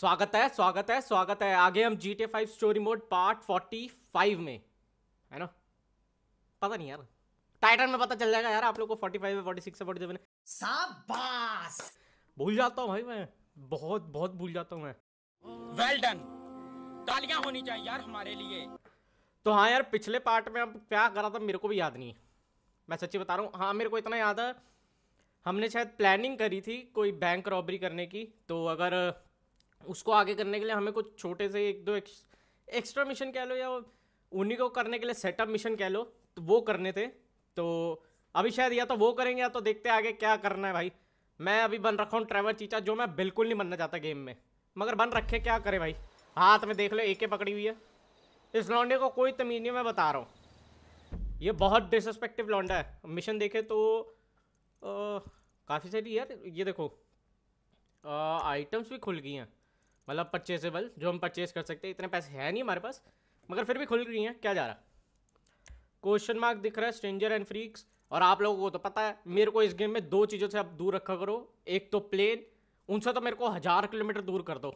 स्वागत है स्वागत है स्वागत है आगे हम G T five story mode part forty five में है ना पता नहीं यार टाइटन में पता चल जाएगा यार आप लोग को forty five forty six forty seven साबास भूल जाता हूँ भाई मैं बहुत बहुत भूल जाता हूँ मैं वेल डन तालियां होनी चाहिए यार हमारे लिए तो हाँ यार पिछले पार्ट में अब क्या करा था मेरे को भी याद नहीं मैं सच्ची बता रहा हूँ हाँ मेरे को इतना याद है हमने शायद प्लानिंग करी थी कोई बैंक रॉबरी करने की तो अगर उसको आगे करने के लिए हमें कुछ छोटे से एक दो एक्स्ट्रा मिशन कह लो या उन्हीं को करने के लिए सेटअप मिशन कह लो तो वो करने थे तो अभी शायद या तो वो करेंगे या तो देखते आगे क्या करना है भाई मैं अभी बन रखा हूँ ट्रैवल चीचा जो मैं बिल्कुल नहीं बनना चाहता गेम में मगर बन रखे क्या करें भाई हाथ में देख लो एक पकड़ी हुई है इस लौंडे को कोई तमीज नहीं मैं बता रहा हूँ ये बहुत डिसरिस्पेक्टिव लौंडा है मिशन देखे तो काफ़ी सारी यार ये देखो आइटम्स भी खुल गई हैं मतलब परचेसेबल जो हम परचेस कर सकते हैं इतने पैसे हैं नहीं हमारे पास मगर फिर भी खुल रही हैं क्या जा रहा क्वेश्चन मार्क दिख रहा है स्ट्रेंजर एंड फ्रीक्स और आप लोगों को तो पता है मेरे को इस गेम में दो चीज़ों से आप दूर रखा करो एक तो प्लेन उनसे तो मेरे को हज़ार किलोमीटर दूर कर दो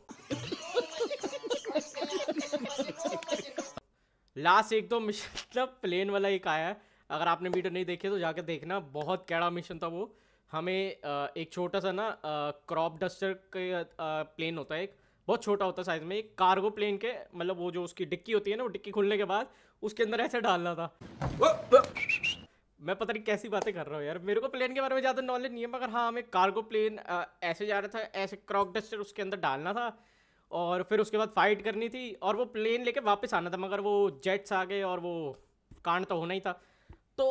लास्ट एक दो तो मिशन मतलब प्लेन वाला एक आया है अगर आपने वीडियो नहीं देखी तो जाकर देखना बहुत कैड़ा मिशन था वो हमें एक छोटा सा ना क्रॉप डस्टर का प्लेन होता है एक बहुत छोटा होता साइज में एक कार्गो प्लेन के मतलब वो जो उसकी डिक्की होती है ना वो डिक्की खुलने के बाद उसके अंदर ऐसे डालना था मैं पता नहीं कैसी बातें कर रहा हूँ यार मेरे को प्लेन के बारे में ज़्यादा नॉलेज नहीं है मगर हाँ हमें कार्गो प्लेन ऐसे जा रहा था ऐसे क्रॉक डस्टर उसके अंदर डालना था और फिर उसके बाद फाइट करनी थी और वो प्लेन लेके वापस आना था मगर वो जेट्स आ गए और वो कांड तो होना ही था तो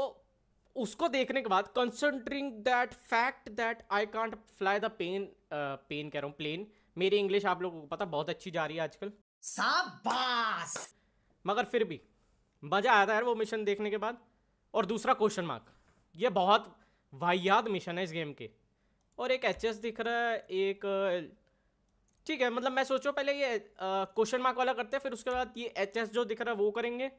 उसको देखने के बाद concentrating that fact that I can't fly the pen pen कह रहा हूँ प्लेन मेरी इंग्लिश आप लोगों को पता बहुत अच्छी जा रही है आजकल शाबाश मगर फिर भी मज़ा आया था यार वो मिशन देखने के बाद और दूसरा क्वेश्चन मार्क ये बहुत वाहियात मिशन है इस गेम के और एक एच दिख रहा है एक ठीक है मतलब मैं सोचो पहले ये क्वेश्चन मार्क वाला करते हैं फिर उसके बाद ये एच जो दिख रहा है वो करेंगे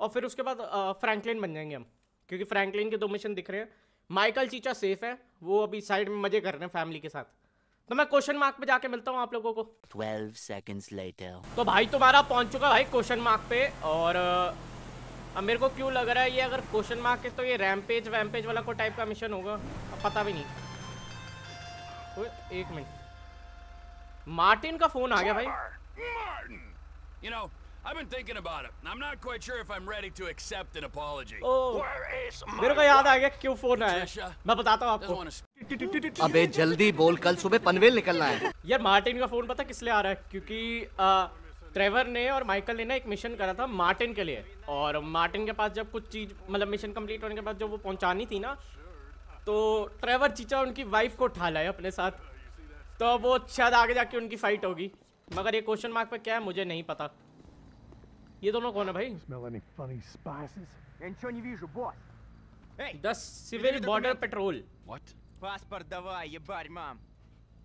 और फिर उसके बाद फ्रैंकलिन बन जाएंगे हम क्योंकि फ्रैंकलिन के दो मिशन दिख रहे हैं माइकल चीचा सेफ है वो अभी साइड में मज़े कर रहे हैं फैमिली के साथ तो मैं क्वेश्चन मार्क पे जाके मिलता हूँ आप लोगों को ट्वेल्व seconds लेटर तो भाई तुम्हारा पहुंच चुका भाई क्वेश्चन मार्क पे और अब मेरे को क्यों लग रहा है ये अगर क्वेश्चन मार्क है तो ये रैमपेज वैमपेज वाला को टाइप का मिशन होगा अब पता भी नहीं तो एक मिनट मार्टिन का फोन आ गया भाई You know, I've been thinking about it. I'm not quite sure if I'm ready to accept an apology. Oh, Where is my? मेरे को याद आ गया क्यों फोन आया मैं बताता हूँ आपको अबे जल्दी बोल कल सुबह पनवेल निकलना है यार मार्टिन का फोन पता किस लिए आ रहा है क्योंकि आ, ट्रेवर ने और माइकल ने ना एक मिशन करा था मार्टिन के लिए और मार्टिन के पास जब कुछ चीज मतलब मिशन कंप्लीट होने के बाद जब वो पहुंचानी थी ना तो ट्रेवर चीचा उनकी वाइफ को उठा लाए अपने साथ तो वो शायद आगे जाके उनकी फाइट होगी मगर ये क्वेश्चन मार्क पे क्या है मुझे नहीं पता ये दोनों कौन है भाई दिविल border patrol what Паспорт давай, ебарь, мам.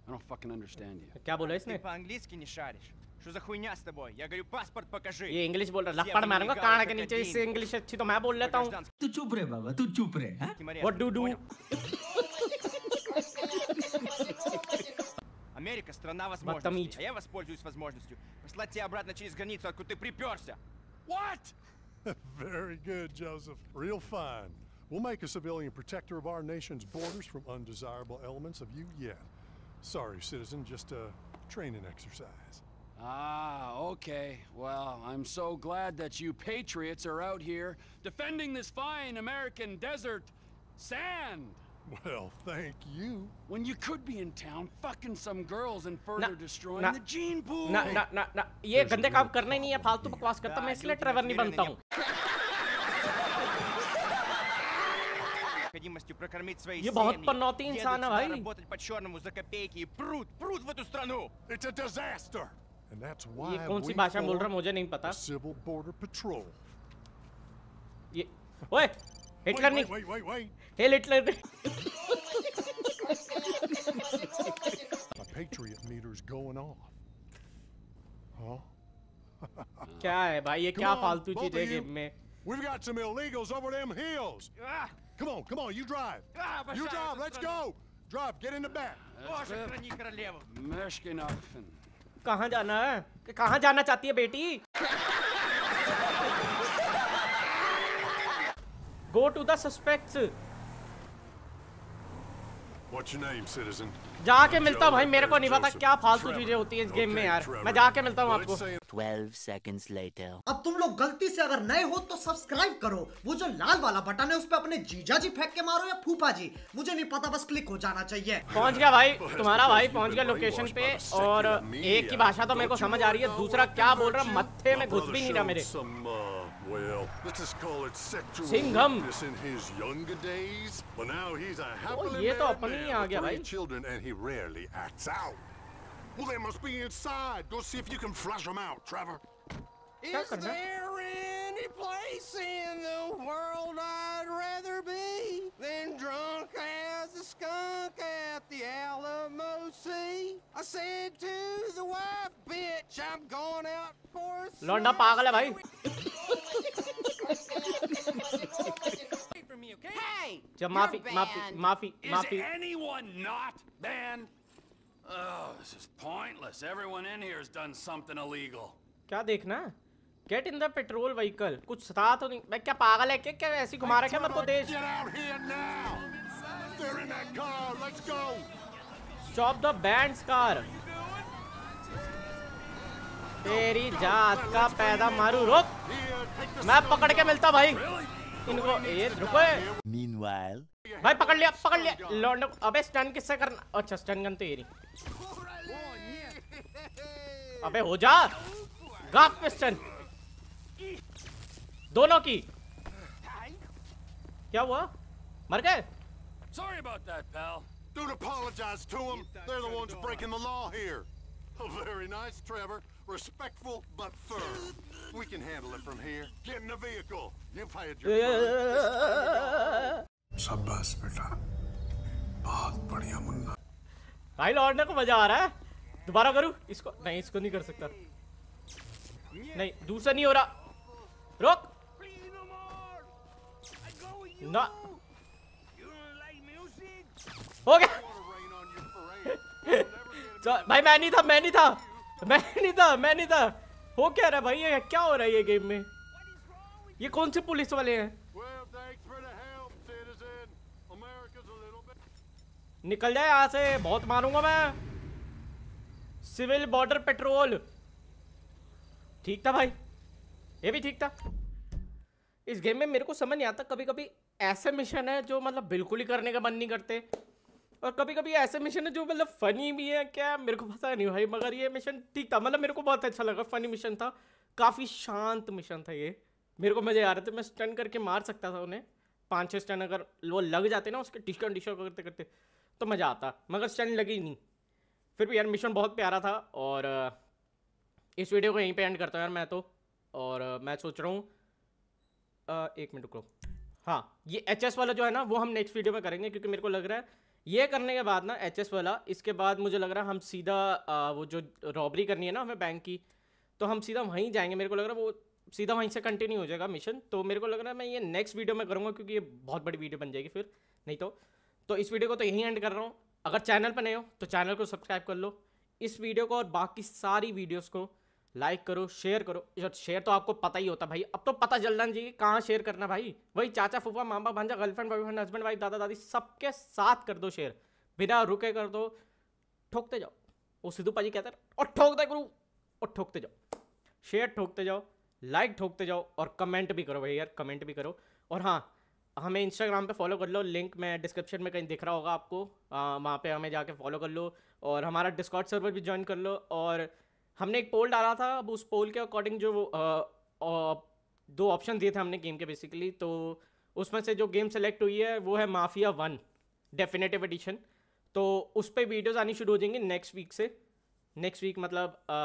I don't fucking understand you. क्या बोला इसने? по-английски не шаришь. Что за хуйня с тобой? Я говорю, паспорт покажи. ये इंग्लिश बोल रहा लपड़ मारूंगा कान के नीचे इससे इंग्लिश अच्छी तो मैं बोल लेता हूँ तू चुप रहे बाबा तू चुप रहे What do do? Америка страна возможностей, а я воспользуюсь возможностью послать тебя обратно через границу, откуда ты приперся. What? Very good, Joseph. Real fine. We'll make a civilian protector of our nation's borders from undesirable elements of you yet. Sorry, citizen, just a training exercise. Ah, okay. Well, I'm so glad that you patriots are out here defending this fine American desert sand. Well, thank you. When you could be in town fucking some girls and further destroying the gene pool. ना ना ना ये गंदे काम करने नहीं है फालतू बकवास करता मैं इसलिए ट्रेवर नहीं बनता हूँ необходимостью прокормить свои Я семьи. панноты инсана, сюда работать по-черному за копейки и прут, прут в эту страну. It's a disaster. And that's why ये кौन सी भाषा बोल रहा मुझे नहीं पता. Civil border patrol. ये ओए हिटलर नहीं. Hail Hitler. My patriot meter's going off. Huh? क्या है भाई ये क्या फालतू चीज है गेम में We've got some illegals over them hills. Ah, Come on, come on, you drive. You drive, let's go. Drive, get in the back. कहा जाना है कहा जाना चाहती है बेटी गो टू द सस्पेक्ट्स जाके मिलता हूँ भाई मेरे को नहीं पता क्या फालतू चीजें होती है इस गेम में यार मैं जाके मिलता हूँ आपको 12 seconds later. अब तुम लोग गलती से अगर नए हो तो सब्सक्राइब करो वो जो लाल वाला बटन है उस पर अपने जीजा जी फेंक के मारो या फूफा जी मुझे नहीं पता बस क्लिक हो जाना चाहिए पहुँच गया भाई तुम्हारा भाई पहुँच गया लोकेशन पे और एक की भाषा तो मेरे को समझ आ रही है दूसरा क्या बोल रहा मत्थे में घुस भी नहीं रहा मेरे uh, Well, let's just call it sexual weakness in his younger days. But now he's a happily oh, married man with three children and he rarely acts out. Well, they must be inside. Go see if you can flush them out, Trevor. Is there any place in the world I'd rather be than drunk as a skunk at the Alamo Sea? I said to the wife, bitch, I'm going out for a... Londa pagal Hey! So, mafi, mafi, mafi, mafi. Is anyone not banned? Oh, this is pointless. Everyone in here has done something illegal. क्या देखना है? Get in the petrol vehicle. कुछ था तो नहीं. मैं क्या पागल है क्या? क्या ऐसी घुमा रहा है क्या मेरे को देश? Get out here now! They're in that car. Let's go. Stop the band's car. तेरी जात का पैदा मारू रोक मैं पकड़ के मिलता भाई इनको ये रुको भाई पकड़ लिया पकड़ लिया लौंडो अबे स्टन किससे करना अच्छा स्टन गन तो ये नहीं अबे हो जा गाफ स्टन दोनों की क्या हुआ मर गए Sorry about that, pal. Don't apologize to them. They're the ones breaking the law here. Very nice, Trevor. Respectful, but firm. We can handle it from here. Get in the vehicle. You've had your शाबाश बेटा बहुत बढ़िया मुन्ना भाई लौटने को मजा आ रहा है दोबारा करूं इसको नहीं इसको नहीं कर सकता नहीं दूसरा नहीं हो भाई मैं नहीं था मैं नहीं था मैं नहीं था मैं नहीं था हो क्या रहा भाई ये क्या हो रहा है ये गेम में ये कौन से पुलिस वाले हैं निकल जाए यहाँ से बहुत मारूंगा मैं सिविल बॉर्डर पेट्रोल ठीक था भाई ये भी ठीक था इस गेम में मेरे को समझ नहीं आता कभी कभी ऐसे मिशन है जो मतलब बिल्कुल ही करने का मन नहीं करते और कभी कभी ऐसे मिशन है जो मतलब फ़नी भी है क्या मेरे को पता नहीं भाई मगर ये मिशन ठीक था मतलब मेरे को बहुत अच्छा लगा फ़नी मिशन था काफ़ी शांत मिशन था ये मेरे को मजा आ रहा था मैं स्टन करके मार सकता था उन्हें पाँच छः स्टन अगर वो लग जाते ना उसके टिशन डिशो करते करते तो मज़ा आता मगर स्टन लगी नहीं फिर भी यार मिशन बहुत प्यारा था और इस वीडियो को यहीं पे एंड करता हूँ यार मैं तो और मैं सोच रहा हूँ एक मिनट रुको हाँ ये एच वाला जो है ना वो हम नेक्स्ट वीडियो में करेंगे क्योंकि मेरे को लग रहा है ये करने के बाद ना एच वाला इसके बाद मुझे लग रहा है हम सीधा आ, वो जो रॉबरी करनी है ना हमें बैंक की तो हम सीधा वहीं जाएंगे मेरे को लग रहा है वो सीधा वहीं से कंटिन्यू हो जाएगा मिशन तो मेरे को लग रहा है मैं ये नेक्स्ट वीडियो में करूँगा क्योंकि ये बहुत बड़ी वीडियो बन जाएगी फिर नहीं तो तो इस वीडियो को तो यहीं एंड कर रहा हूँ अगर चैनल पर नहीं हो तो चैनल को सब्सक्राइब कर लो इस वीडियो को और बाकी सारी वीडियोज़ को लाइक करो शेयर करो शेयर तो आपको पता ही होता भाई अब तो पता चलना चाहिए कहाँ शेयर करना भाई वही चाचा फूफा मामा भांजा गर्लफ्रेंड बॉयफ्रेंड हस्बैंड वाइफ दादा दादी सबके साथ कर दो शेयर बिना रुके कर दो ठोकते जाओ वो सिद्धू पाजी कहते हैं और ठोकते गुरु और ठोकते जाओ शेयर ठोकते जाओ लाइक ठोकते जाओ और कमेंट भी करो भाई यार कमेंट भी करो और हाँ हमें इंस्टाग्राम पे फॉलो कर लो लिंक मैं डिस्क्रिप्शन में कहीं दिख रहा होगा आपको वहाँ पे हमें जाके फॉलो कर लो और हमारा डिस्कॉर्ड सर्वर भी ज्वाइन कर लो और हमने एक पोल डाला था अब उस पोल के अकॉर्डिंग जो आ, दो ऑप्शन दिए थे हमने गेम के बेसिकली तो उसमें से जो गेम सेलेक्ट हुई है वो है माफिया वन डेफिनेटिव एडिशन तो उस पर वीडियोज़ आनी शुरू हो जाएंगी नेक्स्ट वीक से नेक्स्ट वीक मतलब आ,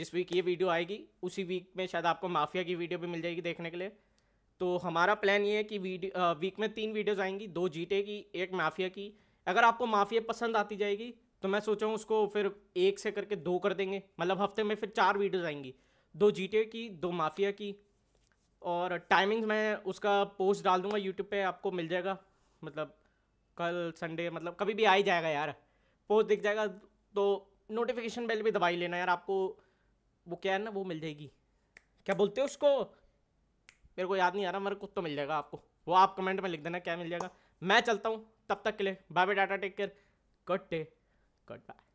जिस वीक ये वीडियो आएगी उसी वीक में शायद आपको माफिया की वीडियो भी मिल जाएगी देखने के लिए तो हमारा प्लान ये है कि वीडियो वीक में तीन वीडियोज़ आएंगी दो जीटे की एक माफिया की अगर आपको माफिया पसंद आती जाएगी तो मैं सोचा हूँ उसको फिर एक से करके दो कर देंगे मतलब हफ्ते में फिर चार वीडियोज़ आएंगी दो जी की दो माफिया की और टाइमिंग मैं उसका पोस्ट डाल दूंगा यूट्यूब पे आपको मिल जाएगा मतलब कल संडे मतलब कभी भी आ ही जाएगा यार पोस्ट दिख जाएगा तो नोटिफिकेशन बेल भी दबाई लेना यार आपको वो क्या है ना वो मिल जाएगी क्या बोलते हो उसको मेरे को याद नहीं आ रहा मेरे को तो मिल जाएगा आपको वो आप कमेंट में लिख देना क्या मिल जाएगा मैं चलता हूँ तब तक के लिए bye bye tata take care good day Goodbye.